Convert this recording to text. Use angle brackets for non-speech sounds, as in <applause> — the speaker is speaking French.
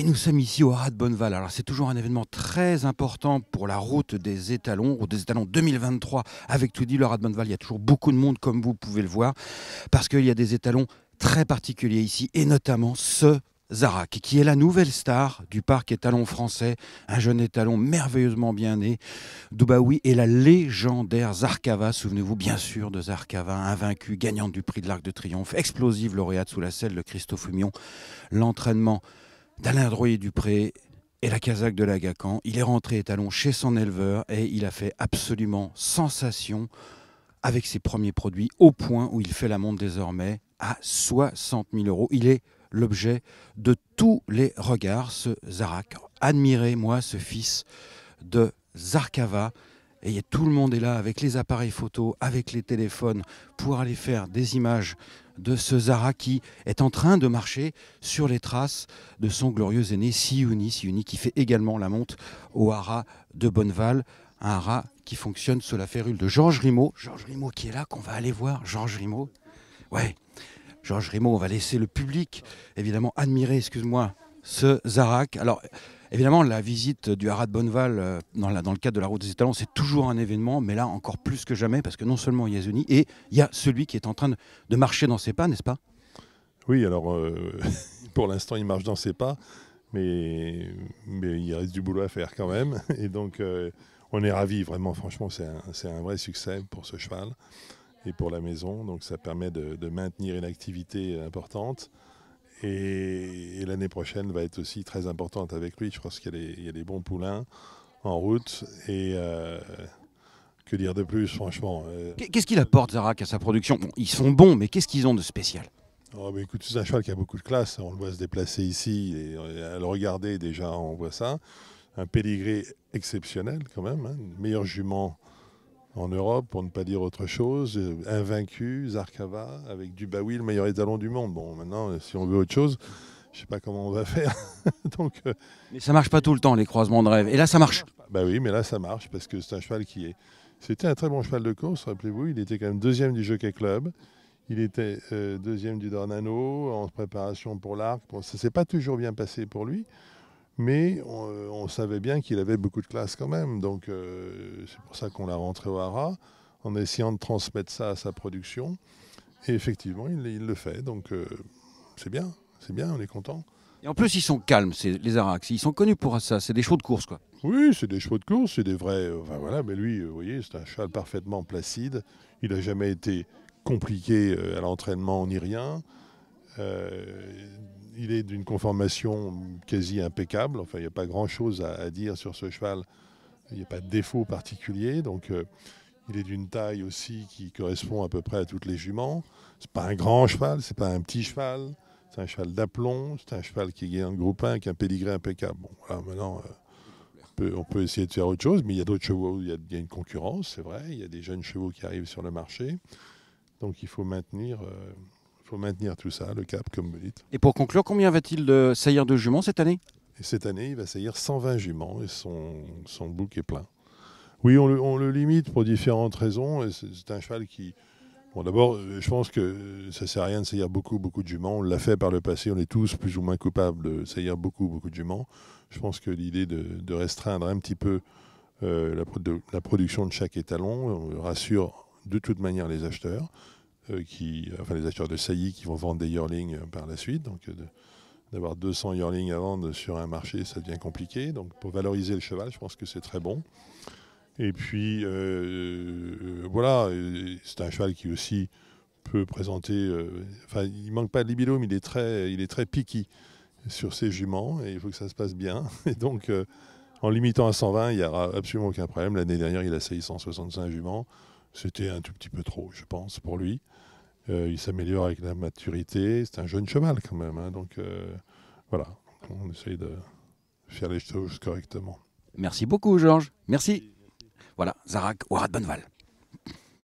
Et nous sommes ici au Haras de Bonneval. Alors c'est toujours un événement très important pour la route des étalons, Route des étalons 2023 avec tout dit. Le Haras de Bonneval, il y a toujours beaucoup de monde comme vous pouvez le voir, parce qu'il y a des étalons très particuliers ici, et notamment ce Zarak, qui est la nouvelle star du parc étalon français, un jeune étalon merveilleusement bien né. Dubaoui et la légendaire Zarkava, souvenez-vous bien sûr de Zarkava, invaincue, gagnante du prix de l'Arc de Triomphe, explosive lauréate sous la selle de Christophe Humion. L'entraînement d'Alain Droyer-Dupré et la casaque de l'Agacan. Il est rentré étalon chez son éleveur et il a fait absolument sensation avec ses premiers produits au point où il fait la montre désormais à 60 000 euros. Il est l'objet de tous les regards, ce Zarak. Admirez-moi ce fils de Zarkava. Et tout le monde est là avec les appareils photos, avec les téléphones, pour aller faire des images de ce Zara qui est en train de marcher sur les traces de son glorieux aîné Siouni, Siouni qui fait également la monte au hara de Bonneval, un haras qui fonctionne sous la férule de Georges Rimaud. Georges Rimaud qui est là, qu'on va aller voir. Georges Rimaud. Ouais. Georges Rimaud, on va laisser le public, évidemment, admirer, excuse-moi, ce Zarak. Alors, évidemment, la visite du Haras Bonneval euh, dans, le cadre de la Route des Étalons, c'est toujours un événement, mais là encore plus que jamais, parce que non seulement il y a Zuni, et il y a celui qui est en train de, marcher dans ses pas, n'est-ce pas Oui, alors euh, <laughs> pour l'instant, il marche dans ses pas, mais, il reste du boulot à faire quand même. Et donc, euh, on est ravi vraiment, franchement, c'est un, vrai succès pour ce cheval et pour la maison. Donc, ça permet de maintenir une activité importante et, l'année prochaine va être aussi très importante avec lui. Je pense qu'il y, a des bons poulains en route. Et euh, que dire de plus, franchement euh. Qu'est-ce qu'il apporte, Zarak, à sa production Ils sont bons, mais qu'est-ce qu'ils ont de spécial Oh, mais écoute, c'est un cheval qui a beaucoup de classe. On le voit se déplacer ici. Et euh, à le regarder, déjà, on voit ça. Un pédigré exceptionnel, quand même. Hein. Meilleur jument en Europe, pour ne pas dire autre chose, euh, invaincu, Zarkava, avec Dubaoui, le meilleur étalon du monde. Bon, maintenant, euh, si on veut autre chose, je ne sais pas comment on va <laughs> faire. Donc, euh, mais ça marche pas tout le temps, les croisements de rêve. Et là, ça marche. Bah oui, mais là, ça marche, parce que c'est un cheval qui est... C'était un très bon cheval de course, rappelez-vous, il était quand même deuxième du Jockey Club. Il était deuxième du Dornano en préparation pour l'arc. Bon, ça s'est pas toujours bien passé pour lui mais euh, on, savait bien qu'il avait beaucoup de classe quand même. Donc euh, c'est pour ça qu'on l'a rentré au Hara, en essayant de transmettre ça à sa production. Et effectivement, il, le fait. Donc euh, c'est bien, c'est bien, on est content. Et en plus, ils sont calmes, les Arax. Ils sont connus pour ça. C'est des chevaux de course, quoi. Oui, c'est des chevaux de course, c'est des vrais. Enfin voilà, mais lui, vous voyez, c'est un cheval parfaitement placide. Il n'a jamais été compliqué à l'entraînement ni rien. Euh, il est d'une conformation quasi impeccable. Enfin, il n'y a pas grand-chose à, dire sur ce cheval. Il n'y a pas de défaut particulier. Donc, euh, il est d'une taille aussi qui correspond à peu près à toutes les juments. C'est pas un grand cheval, c'est pas un petit cheval. C'est un cheval d'aplomb. C'est un cheval qui est de groupe 1, qui a un pédigré impeccable. Bon, maintenant, euh, on, peut, essayer de faire autre chose. Mais il y a d'autres chevaux où il y, a, une concurrence, c'est vrai. Il y a des jeunes chevaux qui arrivent sur le marché. Donc, il faut maintenir faut maintenir tout ça, le cap, comme vous dites. Et pour conclure, combien va-t-il de saillir de juments cette année Cette année, il va saillir 120 juments et son, son bouc est plein. Oui, on le, limite pour différentes raisons. C'est un cheval qui. Bon, d'abord, euh, je pense que ça ne sert à rien de saillir beaucoup, beaucoup de juments. On l'a fait par le passé, on est tous plus ou moins coupables de saillir beaucoup, beaucoup de juments. Je pense que l'idée de, restreindre un petit peu euh, la, production de chaque étalon euh, rassure de toute manière les acheteurs. Euh, qui, enfin les acheteurs de saillie qui vont vendre des yearlings par la suite. Donc d'avoir 200 yearlings à vendre sur un marché, ça devient compliqué. Donc pour valoriser le cheval, je pense que c'est très bon. Et puis euh, euh, voilà, c'est un cheval qui aussi peut présenter. enfin, il manque pas de libido, mais il est très, il est très piqué sur ses juments et il faut que ça se passe bien. <laughs> Et donc en limitant à 120, il n'y aura absolument aucun problème. L'année dernière, il a saillie 165 juments. C'était un tout petit peu trop, je pense, pour lui. Euh, il s'améliore avec la maturité. C'est un jeune cheval quand même. Hein. donc euh, voilà, on essaye de faire les choses correctement. Merci beaucoup, Georges. Merci. Voilà, Zarak bonne Bonneval.